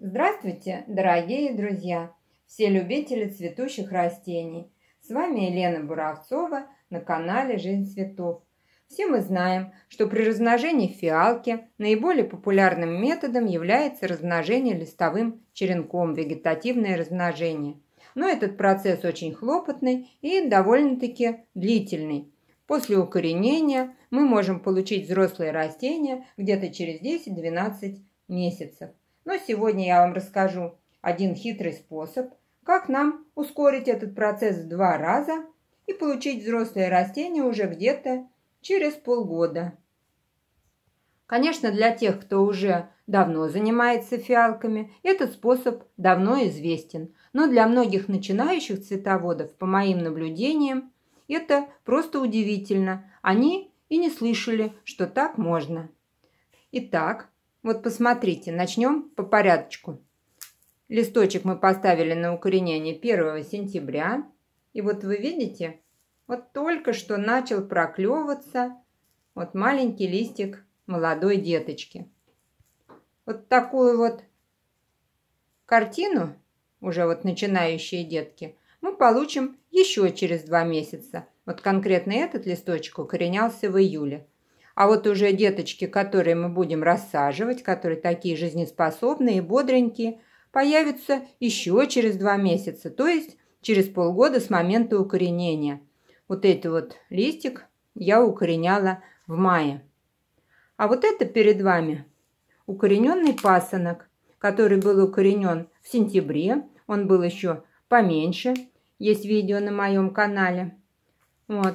Здравствуйте, дорогие друзья, все любители цветущих растений. С вами Елена Буравцова на канале «Жизнь цветов». Все мы знаем, что при размножении фиалки наиболее популярным методом является размножение листовым черенком, вегетативное размножение. Но этот процесс очень хлопотный и довольно-таки длительный. После укоренения мы можем получить взрослые растения где-то через 10-12 месяцев. Но сегодня я вам расскажу один хитрый способ, как нам ускорить этот процесс в два раза и получить взрослые растения уже где-то через полгода. Конечно, для тех, кто уже давно занимается фиалками, этот способ давно известен. Но для многих начинающих цветоводов, по моим наблюдениям, это просто удивительно. Они и не слышали, что так можно. Итак, вот посмотрите, начнем по порядочку. Листочек мы поставили на укоренение 1 сентября. И вот вы видите, вот только что начал проклевываться вот маленький листик молодой деточки. Вот такую вот картину, уже вот начинающие детки, мы получим еще через два месяца. Вот конкретно этот листочек укоренялся в июле. А вот уже деточки, которые мы будем рассаживать, которые такие жизнеспособные и бодренькие, появятся еще через два месяца, то есть через полгода с момента укоренения. Вот этот вот листик я укореняла в мае. А вот это перед вами укорененный пасынок, который был укоренен в сентябре. Он был еще поменьше. Есть видео на моем канале. Вот.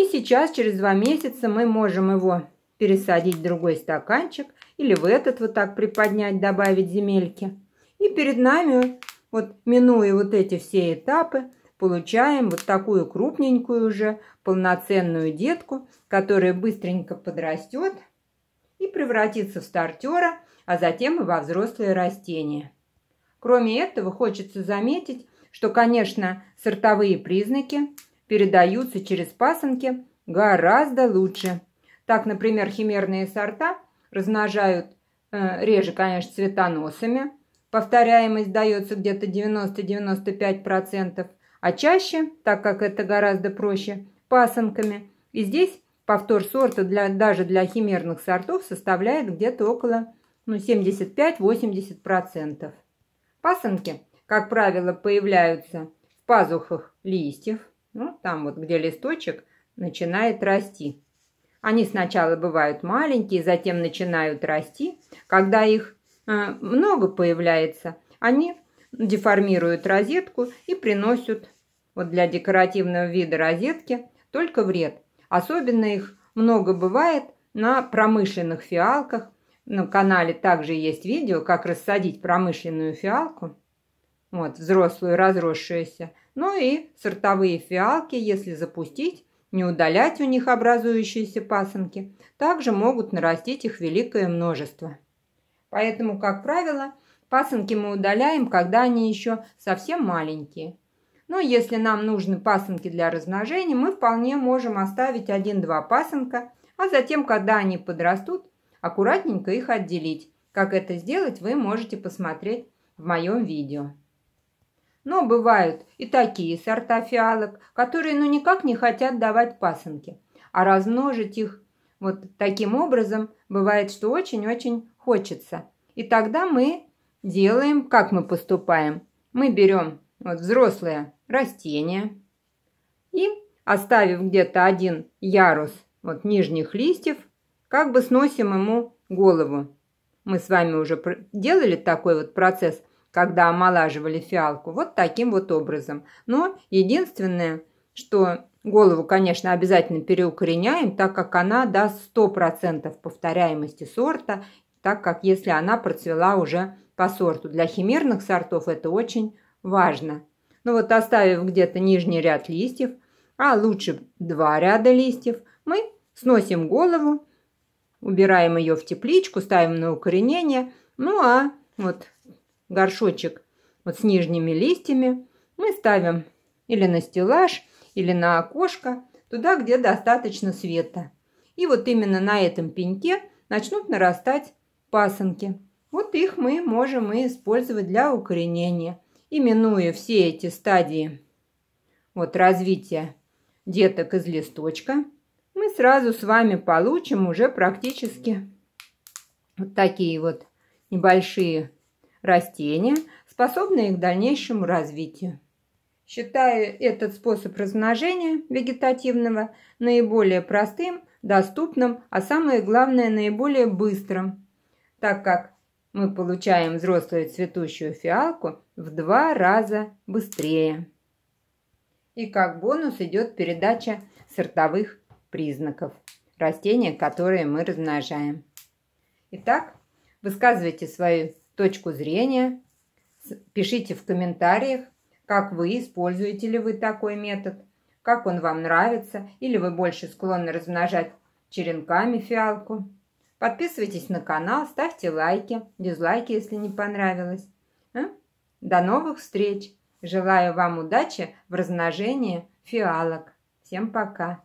И сейчас, через два месяца, мы можем его пересадить в другой стаканчик или в этот вот так приподнять, добавить земельки. И перед нами, вот минуя вот эти все этапы, получаем вот такую крупненькую уже полноценную детку, которая быстренько подрастет и превратится в стартера, а затем и во взрослые растения. Кроме этого, хочется заметить, что, конечно, сортовые признаки – передаются через пасынки гораздо лучше. Так, например, химерные сорта размножают э, реже, конечно, цветоносами. Повторяемость дается где-то 90-95%, а чаще, так как это гораздо проще, пасынками. И здесь повтор сорта для, даже для химерных сортов составляет где-то около ну, 75-80%. Пасынки, как правило, появляются в пазухах листьев, ну, там вот, где листочек начинает расти. Они сначала бывают маленькие, затем начинают расти. Когда их э, много появляется, они деформируют розетку и приносят вот для декоративного вида розетки только вред. Особенно их много бывает на промышленных фиалках. На канале также есть видео, как рассадить промышленную фиалку вот, взрослую, разросшуюся. Ну и сортовые фиалки, если запустить, не удалять у них образующиеся пасынки, также могут нарастить их великое множество. Поэтому, как правило, пасынки мы удаляем, когда они еще совсем маленькие. Но если нам нужны пасынки для размножения, мы вполне можем оставить один-два пасынка, а затем, когда они подрастут, аккуратненько их отделить. Как это сделать, вы можете посмотреть в моем видео. Но бывают и такие сорта фиалок, которые ну никак не хотят давать пасынки, а размножить их вот таким образом бывает, что очень-очень хочется. И тогда мы делаем, как мы поступаем. Мы берем вот взрослое растение и, оставив где-то один ярус вот нижних листьев, как бы сносим ему голову. Мы с вами уже делали такой вот процесс, когда омолаживали фиалку. Вот таким вот образом. Но единственное, что голову, конечно, обязательно переукореняем, так как она даст 100% повторяемости сорта, так как если она процвела уже по сорту. Для химерных сортов это очень важно. Ну вот оставив где-то нижний ряд листьев, а лучше два ряда листьев, мы сносим голову, убираем ее в тепличку, ставим на укоренение. Ну а вот горшочек вот с нижними листьями мы ставим или на стеллаж, или на окошко, туда, где достаточно света. И вот именно на этом пеньке начнут нарастать пасынки. Вот их мы можем и использовать для укоренения, именуя все эти стадии вот развития деток из листочка, мы сразу с вами получим уже практически вот такие вот небольшие растения, способные к дальнейшему развитию. Считаю этот способ размножения вегетативного наиболее простым, доступным, а самое главное, наиболее быстрым, так как мы получаем взрослую цветущую фиалку в два раза быстрее. И как бонус идет передача сортовых признаков растения, которые мы размножаем. Итак, высказывайте свою точку зрения. Пишите в комментариях, как вы, используете ли вы такой метод, как он вам нравится, или вы больше склонны размножать черенками фиалку. Подписывайтесь на канал, ставьте лайки, дизлайки, если не понравилось. А? До новых встреч! Желаю вам удачи в размножении фиалок. Всем пока!